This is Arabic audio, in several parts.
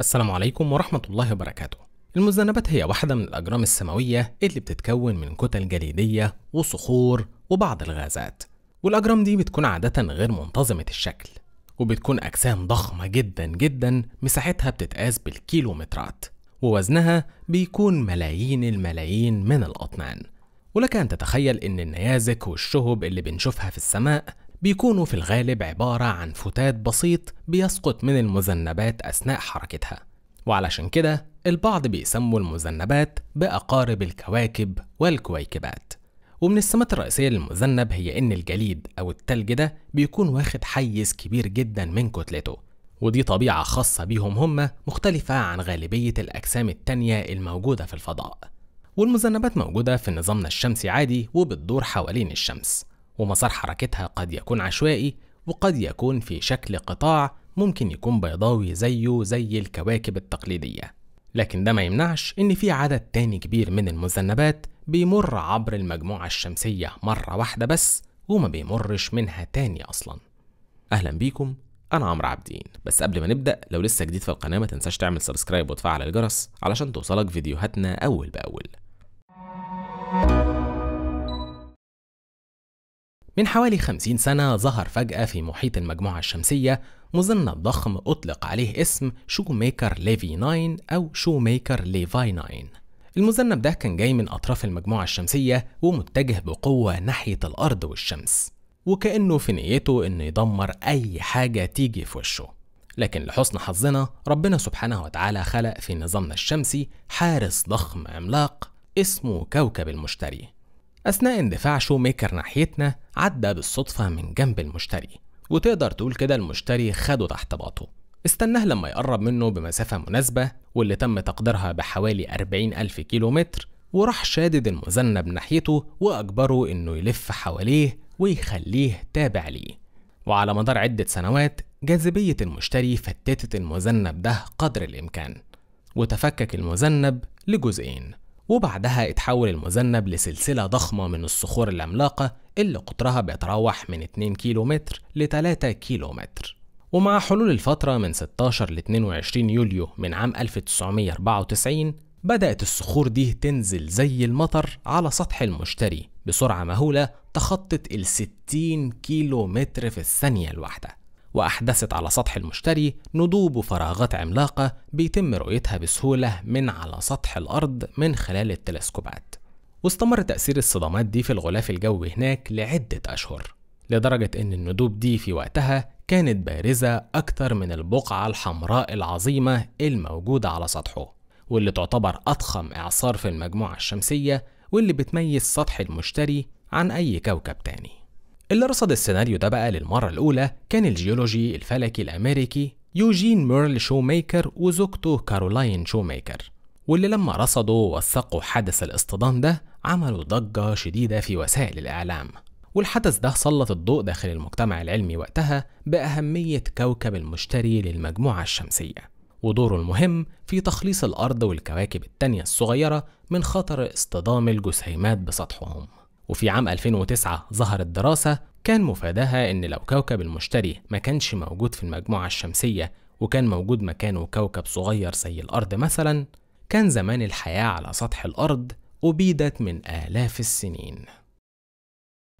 السلام عليكم ورحمة الله وبركاته المذنبات هي واحدة من الأجرام السماوية اللي بتتكون من كتل جليدية وصخور وبعض الغازات والأجرام دي بتكون عادة غير منتظمة الشكل وبتكون أجسام ضخمة جدا جدا مساحتها بتتقاس بالكيلومترات ووزنها بيكون ملايين الملايين من الأطنان ولك أن تتخيل إن النيازك والشهب اللي بنشوفها في السماء بيكونوا في الغالب عبارة عن فتات بسيط بيسقط من المذنبات أثناء حركتها وعلشان كده البعض بيسموا المذنبات بأقارب الكواكب والكويكبات ومن السمات الرئيسية للمذنب هي إن الجليد أو التلج ده بيكون واخد حيز كبير جدا من كتلته ودي طبيعة خاصة بيهم هم مختلفة عن غالبية الأجسام التانية الموجودة في الفضاء والمذنبات موجودة في نظامنا الشمسي عادي وبتدور حوالين الشمس ومسار حركتها قد يكون عشوائي وقد يكون في شكل قطاع ممكن يكون بيضاوي زيه زي الكواكب التقليدية لكن ده ما يمنعش إن في عدد تاني كبير من المذنبات بيمر عبر المجموعة الشمسية مرة واحدة بس وما بيمرش منها تاني أصلا أهلا بيكم أنا عمرو عابدين بس قبل ما نبدأ لو لسه جديد في القناة ما تنساش تعمل سبسكرايب وتفعل الجرس علشان توصلك فيديوهاتنا أول بأول من حوالي 50 سنة ظهر فجأة في محيط المجموعة الشمسية مظنة ضخم أطلق عليه اسم شوميكر ليفي 9 أو شوميكر ليفاي 9 المذنب ده كان جاي من أطراف المجموعة الشمسية ومتجه بقوة ناحية الأرض والشمس وكأنه في نيته إنه يدمر أي حاجة تيجي في وشه لكن لحسن حظنا ربنا سبحانه وتعالى خلق في نظامنا الشمسي حارس ضخم عملاق اسمه كوكب المشتري أثناء اندفاع شو ميكر ناحيتنا عدى بالصدفة من جنب المشتري وتقدر تقول كده المشتري خده تحت باطه استناه لما يقرب منه بمسافة مناسبة واللي تم تقديرها بحوالي 40 ألف كيلو متر وراح شادد المذنب ناحيته وأجبره إنه يلف حواليه ويخليه تابع ليه وعلى مدار عدة سنوات جاذبية المشتري فتتت المذنب ده قدر الإمكان وتفكك المذنب لجزئين وبعدها اتحول المذنب لسلسلة ضخمة من الصخور العملاقة اللي قطرها بيتراوح من 2 كيلومتر ل 3 كيلومتر ومع حلول الفترة من 16 ل 22 يوليو من عام 1994 بدأت الصخور دي تنزل زي المطر على سطح المشتري بسرعة مهولة تخطت ال 60 كيلومتر في الثانية الواحدة وأحدثت على سطح المشتري نضوب وفراغات عملاقة بيتم رؤيتها بسهولة من على سطح الأرض من خلال التلسكوبات واستمر تأثير الصدمات دي في الغلاف الجوي هناك لعدة أشهر لدرجة أن الندوب دي في وقتها كانت بارزة أكثر من البقعة الحمراء العظيمة الموجودة على سطحه واللي تعتبر أضخم إعصار في المجموعة الشمسية واللي بتميز سطح المشتري عن أي كوكب تاني اللي رصد السيناريو ده بقى للمرة الأولى كان الجيولوجي الفلكي الأمريكي يوجين ميرل شوميكر وزوجته كارولاين شوميكر واللي لما رصدوا ووثقوا حدث الاصطدام ده عملوا ضجة شديدة في وسائل الإعلام والحدث ده سلط الضوء داخل المجتمع العلمي وقتها بأهمية كوكب المشتري للمجموعة الشمسية ودوره المهم في تخليص الأرض والكواكب التانية الصغيرة من خطر اصطدام الجسيمات بسطحهم وفي عام 2009 ظهرت دراسة كان مفادها إن لو كوكب المشتري ما كانش موجود في المجموعة الشمسية وكان موجود مكانه كوكب صغير زي الأرض مثلا كان زمان الحياة على سطح الأرض أبيدت من آلاف السنين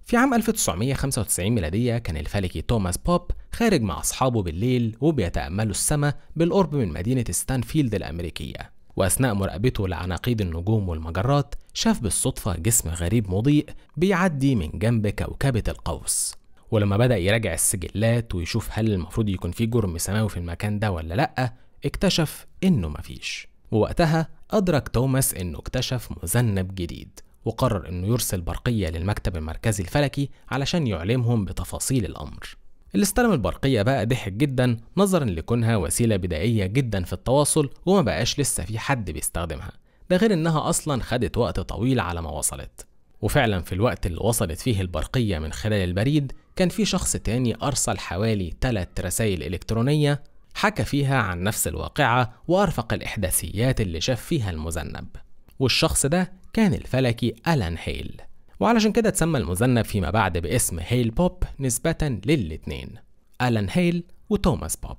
في عام 1995 ميلادية كان الفلكي توماس بوب خارج مع أصحابه بالليل وبيتأملوا السماء بالقرب من مدينة ستانفيلد الأمريكية وأثناء مراقبته لعناقيد النجوم والمجرات شاف بالصدفة جسم غريب مضيء بيعدي من جنب كوكبة القوس ولما بدأ يراجع السجلات ويشوف هل المفروض يكون في جرم سماوي في المكان ده ولا لأ اكتشف إنه مفيش ووقتها أدرك توماس إنه اكتشف مذنب جديد وقرر إنه يرسل برقية للمكتب المركزي الفلكي علشان يعلمهم بتفاصيل الأمر استلم البرقية بقى ضحك جدا نظرا لكونها وسيلة بدائية جدا في التواصل وما بقاش لسه في حد بيستخدمها ده غير انها اصلا خدت وقت طويل على ما وصلت وفعلا في الوقت اللي وصلت فيه البرقية من خلال البريد كان في شخص تاني أرسل حوالي تلات رسائل إلكترونية حكى فيها عن نفس الواقعة وأرفق الإحداثيات اللي شاف فيها المذنب والشخص ده كان الفلكي ألان هيل وعلشان كده اتسمى المذنب فيما بعد باسم هيل بوب نسبة للاتنين ألان هيل وتوماس بوب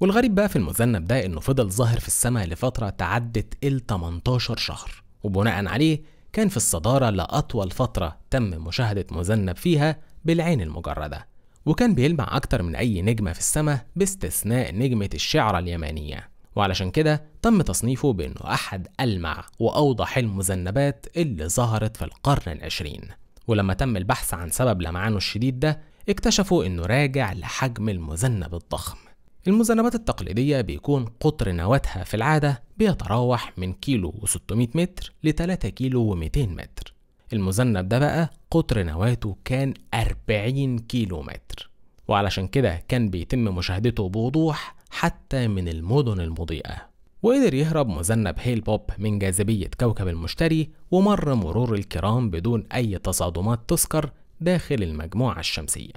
والغريب بقى في المذنب ده إنه فضل ظاهر في السماء لفترة تعدت ال 18 شهر وبناء عليه كان في الصدارة لأطول فترة تم مشاهدة مذنب فيها بالعين المجردة وكان بيلمع أكتر من أي نجمة في السماء باستثناء نجمة الشعرة اليمانية وعلشان كده تم تصنيفه بأنه أحد ألمع وأوضح المذنبات اللي ظهرت في القرن العشرين ولما تم البحث عن سبب لمعانه الشديد ده اكتشفوا أنه راجع لحجم المذنب الضخم المذنبات التقليدية بيكون قطر نواتها في العادة بيتراوح من كيلو و600 متر ل 3 كيلو و200 متر المذنب ده بقى قطر نواته كان 40 كيلو متر وعلشان كده كان بيتم مشاهدته بوضوح حتى من المدن المضيئة وقدر يهرب مذنب هيل بوب من جاذبية كوكب المشتري ومر مرور الكرام بدون أي تصادمات تذكر داخل المجموعة الشمسية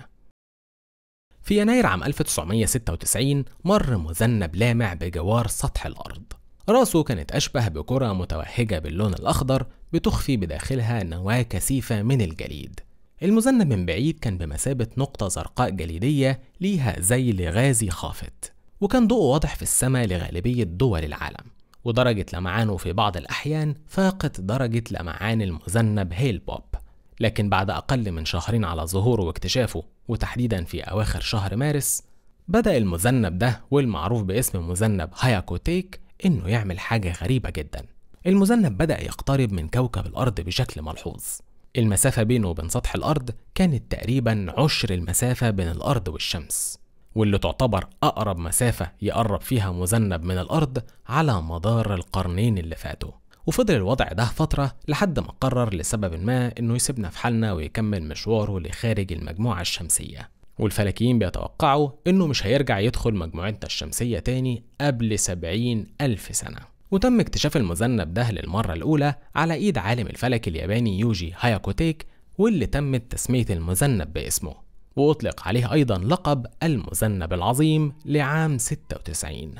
في يناير عام 1996 مر مذنب لامع بجوار سطح الأرض رأسه كانت أشبه بكرة متوهجة باللون الأخضر بتخفي بداخلها نواة كثيفة من الجليد المذنب من بعيد كان بمثابة نقطة زرقاء جليدية ليها زي لغازي خافت وكان ضوءه واضح في السماء لغالبية دول العالم ودرجة لمعانه في بعض الأحيان فاقت درجة لمعان المذنب هيل بوب لكن بعد أقل من شهرين على ظهوره واكتشافه وتحديدا في أواخر شهر مارس بدأ المذنب ده والمعروف باسم مذنب هاياكوتيك إنه يعمل حاجة غريبة جدا المذنب بدأ يقترب من كوكب الأرض بشكل ملحوظ المسافة بينه وبين سطح الأرض كانت تقريبا عشر المسافة بين الأرض والشمس واللي تعتبر أقرب مسافة يقرب فيها مذنب من الأرض على مدار القرنين اللي فاتوا وفضل الوضع ده فترة لحد ما قرر لسبب ما إنه يسيبنا في حالنا ويكمل مشواره لخارج المجموعة الشمسية والفلكيين بيتوقعوا إنه مش هيرجع يدخل مجموعتنا الشمسية تاني قبل سبعين ألف سنة وتم اكتشاف المذنب ده للمرة الأولى على إيد عالم الفلك الياباني يوجي هاياكوتيك واللي تمت تسمية المذنب باسمه وأطلق عليه أيضا لقب المذنب العظيم لعام 96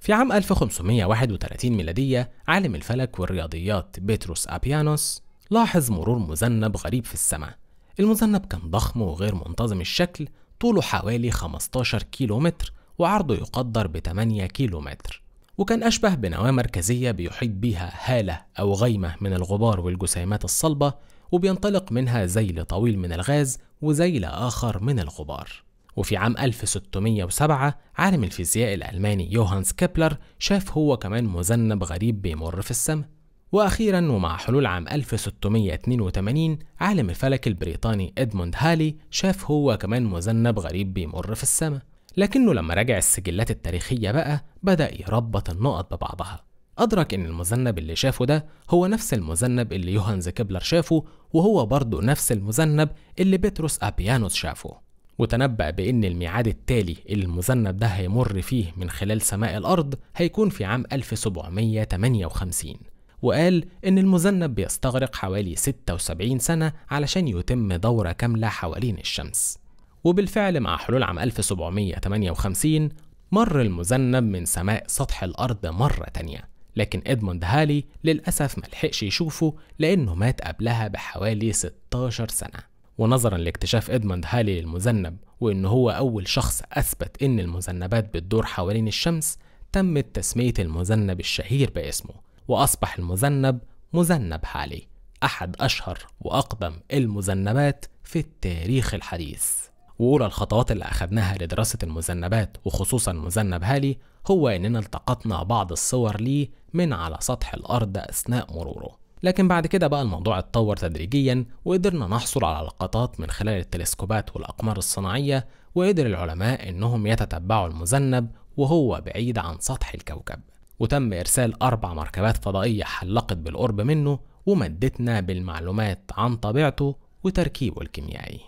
في عام 1531 ميلادية عالم الفلك والرياضيات بيتروس أبيانوس لاحظ مرور مذنب غريب في السماء المذنب كان ضخم وغير منتظم الشكل طوله حوالي 15 كيلومتر وعرضه يقدر ب 8 كيلومتر وكان أشبه بنواة مركزية بيحيط بها هالة أو غيمة من الغبار والجسيمات الصلبة وبينطلق منها زيل طويل من الغاز وزيل آخر من الغبار وفي عام 1607 عالم الفيزياء الألماني يوهانس كيبلر شاف هو كمان مذنب غريب بيمر في السماء وأخيرا ومع حلول عام 1682 عالم الفلك البريطاني إدموند هالي شاف هو كمان مذنب غريب بيمر في السماء لكنه لما راجع السجلات التاريخية بقى بدأ يربط النقط ببعضها أدرك إن المذنب اللي شافه ده هو نفس المذنب اللي يوهانز كبلر شافه وهو برضه نفس المذنب اللي بيتروس أبيانوس شافه وتنبأ بأن الميعاد التالي اللي المذنب ده هيمر فيه من خلال سماء الأرض هيكون في عام 1758 وقال إن المذنب بيستغرق حوالي 76 سنة علشان يتم دورة كاملة حوالين الشمس وبالفعل مع حلول عام 1758 مر المذنب من سماء سطح الأرض مرة تانية لكن إدموند هالي للأسف ملحقش يشوفه لأنه مات قبلها بحوالي 16 سنة ونظرا لاكتشاف إدموند هالي للمذنب وإن هو أول شخص أثبت إن المذنبات بتدور حوالين الشمس تمت تسمية المذنب الشهير باسمه وأصبح المذنب مذنب هالي أحد أشهر وأقدم المذنبات في التاريخ الحديث وأولى الخطوات اللي أخدناها لدراسة المذنبات وخصوصا مذنب هالي هو إننا التقطنا بعض الصور ليه من على سطح الأرض أثناء مروره لكن بعد كده بقى الموضوع اتطور تدريجيا وقدرنا نحصل على لقطات من خلال التلسكوبات والأقمار الصناعية وقدر العلماء إنهم يتتبعوا المذنب وهو بعيد عن سطح الكوكب وتم إرسال أربع مركبات فضائية حلقت بالقرب منه ومدتنا بالمعلومات عن طبيعته وتركيبه الكيميائي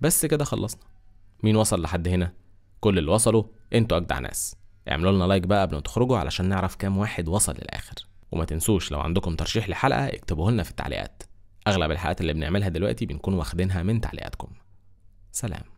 بس كده خلصنا مين وصل لحد هنا كل اللي وصلوا انتوا اجدع ناس اعملوا لنا لايك بقى قبل ما تخرجوا علشان نعرف كام واحد وصل للاخر وما تنسوش لو عندكم ترشيح لحلقه اكتبوه لنا في التعليقات اغلب الحلقات اللي بنعملها دلوقتي بنكون واخدينها من تعليقاتكم سلام